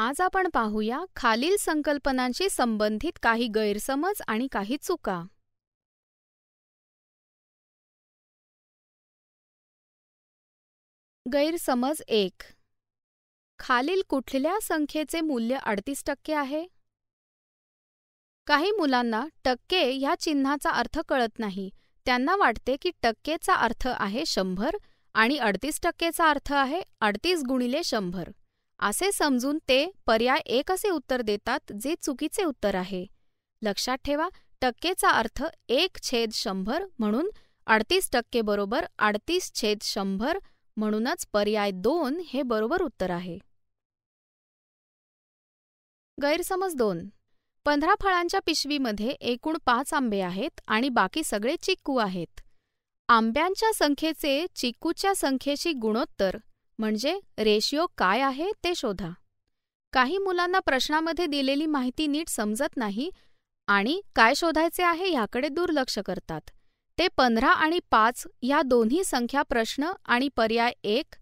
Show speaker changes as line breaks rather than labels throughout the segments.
आज आपण पाहूया खालील संकल्पनांशी संबंधित काही गैरसमज आणि काही चुका गैरसमज एक खालील कुठल्या संख्येचे मूल्य अडतीस टक्के आहे काही मुलांना टक्के या चिन्हाचा अर्थ कळत नाही त्यांना वाटते की टक्केचा अर्थ आहे शंभर आणि अडतीस टक्केचा अर्थ आहे अडतीस गुणिले शंभर असे समजून ते पर्याय एक असे उत्तर देतात जे चुकीचे उत्तर आहे लक्षात ठेवा टक्केचा अर्थ एक छेद शंभर म्हणून अडतीस टक्के बरोबर अडतीस छेद शंभर म्हणूनच पर्याय दोन हे बरोबर उत्तर आहे गैरसमज दोन पंधरा फळांच्या पिशवीमध्ये एकूण पाच आंबे आहेत आणि बाकी सगळे चिक्कू आहेत आंब्यांच्या संख्येचे चिक्कूच्या संख्येशी गुणोत्तर म्हणजे रेशिओ काय आहे ते शोधा काही मुलांना प्रश्नामध्ये दिलेली माहिती नीट समजत नाही आणि काय शोधायचे आहे ह्याकडे दुर्लक्ष करतात ते पंधरा आणि पाच या दोन्ही संख्या प्रश्न आणि पर्याय एक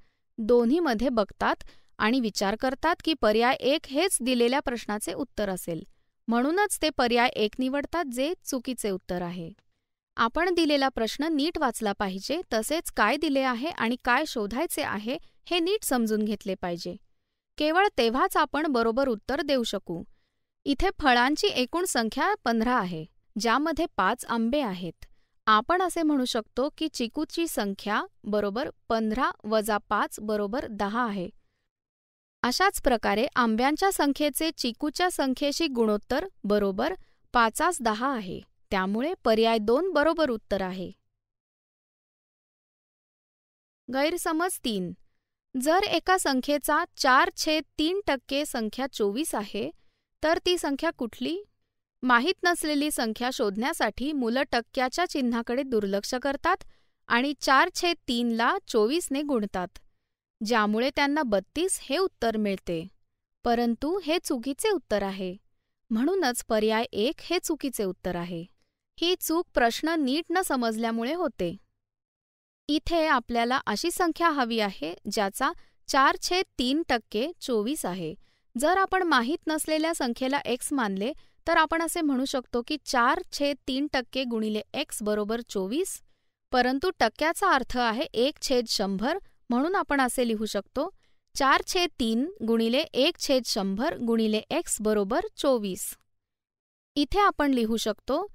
दोन्हीमध्ये बघतात आणि विचार करतात की पर्याय एक हेच दिलेल्या प्रश्नाचे उत्तर असेल म्हणूनच ते पर्याय एक निवडतात जे चुकीचे उत्तर आहे आपण दिलेला प्रश्न नीट वाचला पाहिजे तसेच काय दिले आहे आणि काय शोधायचे आहे हे नीट समजून घेतले पाहिजे केवळ तेव्हाच आपण बरोबर उत्तर देऊ शकू इथे फळांची एकूण संख्या पंधरा आहे ज्यामध्ये पाच आंबे आहेत आपण असे म्हणू शकतो की चिकूची संख्या बरोबर पंधरा वजा पाच बरोबर दहा आहे अशाच प्रकारे आंब्यांच्या संख्येचे चिकूच्या संख्येशी गुणोत्तर बरोबर पाचास दहा आहे त्यामुळे पर्याय दोन बरोबर उत्तर आहे गैरसमज तीन जर एका संख्येचा चार छेद तीन टक्के संख्या चोवीस आहे तर ती संख्या कुठली माहीत नसलेली संख्या शोधण्यासाठी मुलं टक्क्याच्या चिन्हाकडे दुर्लक्ष करतात आणि चार छेद तीनला चोवीसने गुणतात ज्यामुळे त्यांना बत्तीस हे उत्तर मिळते परंतु हे चुकीचे उत्तर आहे म्हणूनच पर्याय एक हे चुकीचे उत्तर आहे ही चूक प्रश्न नीट न समजल्यामुळे होते इथे आपल्याला अशी संख्या हवी आहे ज्याचा चार छेद तीन टक्के चोवीस आहे जर आपण माहीत नसलेल्या संख्येला एक्स मानले तर आपण असे म्हणू शकतो की चार छेद तीन टक्के गुणिले एक्स बरोबर चोवीस परंतु टक्क्याचा अर्थ आहे एक छेद शंभर म्हणून आपण असे लिहू शकतो चार छेद तीन गुणिले एक छेद शंभर गुणिले एक्स बरोबर चोवीस इथे आपण लिहू शकतो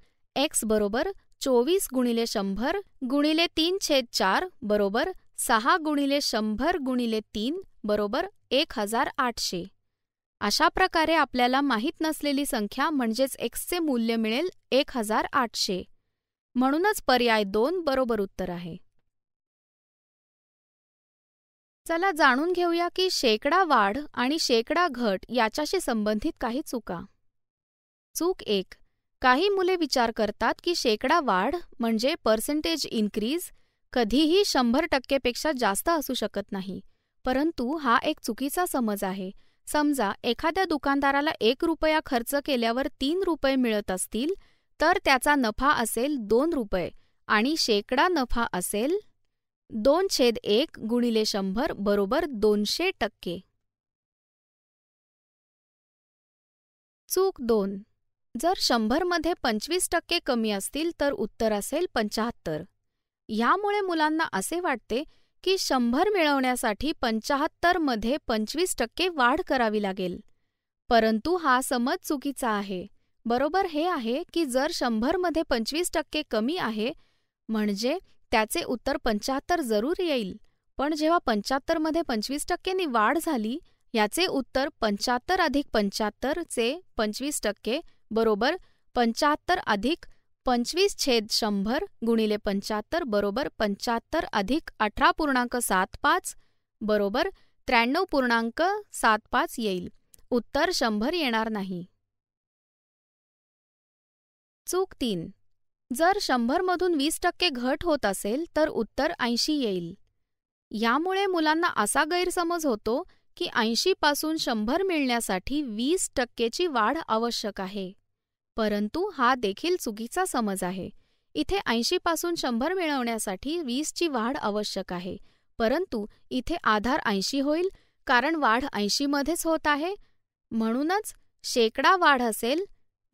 एक्स बरोबर चोवीस गुणिले शंभर गुणिले तीन छेद चार बरोबर सहा गुणिले शंभर गुणिले तीन बरोबर एक हजार आठशे अशा प्रकारे आपल्याला माहीत नसलेली संख्या म्हणजेच एक्सचे मूल्य मिळेल एक हजार आठशे म्हणूनच पर्याय दोन बरोबर उत्तर आहे चला जाणून घेऊया की शेकडा वाढ आणि शेकडा घट याच्याशी संबंधित काही चुका चूक एक काही मुले विचार करतात की शेकडा वाढ म्हणजे पर्सेंटेज इन्क्रीज कधीही शंभर टक्केपेक्षा जास्त असू शकत नाही परंतु हा एक चुकीचा समज आहे समजा एखाद्या दुकानदाराला एक रुपया खर्च केल्यावर तीन रुपये मिळत असतील तर त्याचा नफा असेल दोन रुपये आणि शेकडा नफा असेल दोन छेद एक गुणिले शंभर बरोबर दोनशे टक्के चूक दोन जर शंभरमध्ये पंचवीस टक्के कमी असतील तर उत्तर असेल पंचाहत्तर ह्यामुळे मुलांना असे वाटते की शंभर मिळवण्यासाठी पंचाहत्तरमध्ये पंचवीस टक्के वाढ करावी लागेल परंतु हा समज चुकीचा आहे बरोबर हे आहे की जर शंभरमध्ये पंचवीस टक्के कमी आहे म्हणजे त्याचे उत्तर पंचाहत्तर जरूर येईल पण जेव्हा पंचाहत्तरमध्ये पंचवीस टक्क्यांनी वाढ झाली याचे उत्तर पंचाहत्तर अधिक पंचाहत्तरचे पंचवीस टक्के बरोबर पंच्याहत्तर अधिक पंचवीस छेद शंभर गुणिले पंच्याहत्तर बरोबर पंच्याहत्तर अधिक अठरा पूर्णांक सात पाच बरोबर त्र्याण्णव पूर्णांक सात पाच येईल उत्तर शंभर येणार नाही चूक तीन जर शंभरमधून वीस टक्के घट होत असेल तर उत्तर ऐंशी येईल यामुळे मुलांना असा गैरसमज होतो की ऐंशी पासून शंभर मिळण्यासाठी वीस टक्केची वाढ आवश्यक आहे परंतु हा देखील चुकीचा समज आहे इथे ऐंशी पासून शंभर मिळवण्यासाठी वीसची वाढ आवश्यक आहे परंतु इथे आधार ऐंशी होईल कारण वाढ ऐंशीमध्येच होत आहे म्हणूनच शेकडा वाढ असेल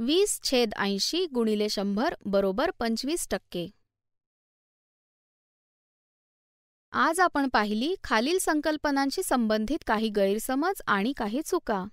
वीस छेद ऐंशी गुणिले शंभर बरोबर पंचवीस टक्के आज आपण पाहिली खालील संकल्पनांशी संबंधित काही गैरसमज आणि काही चुका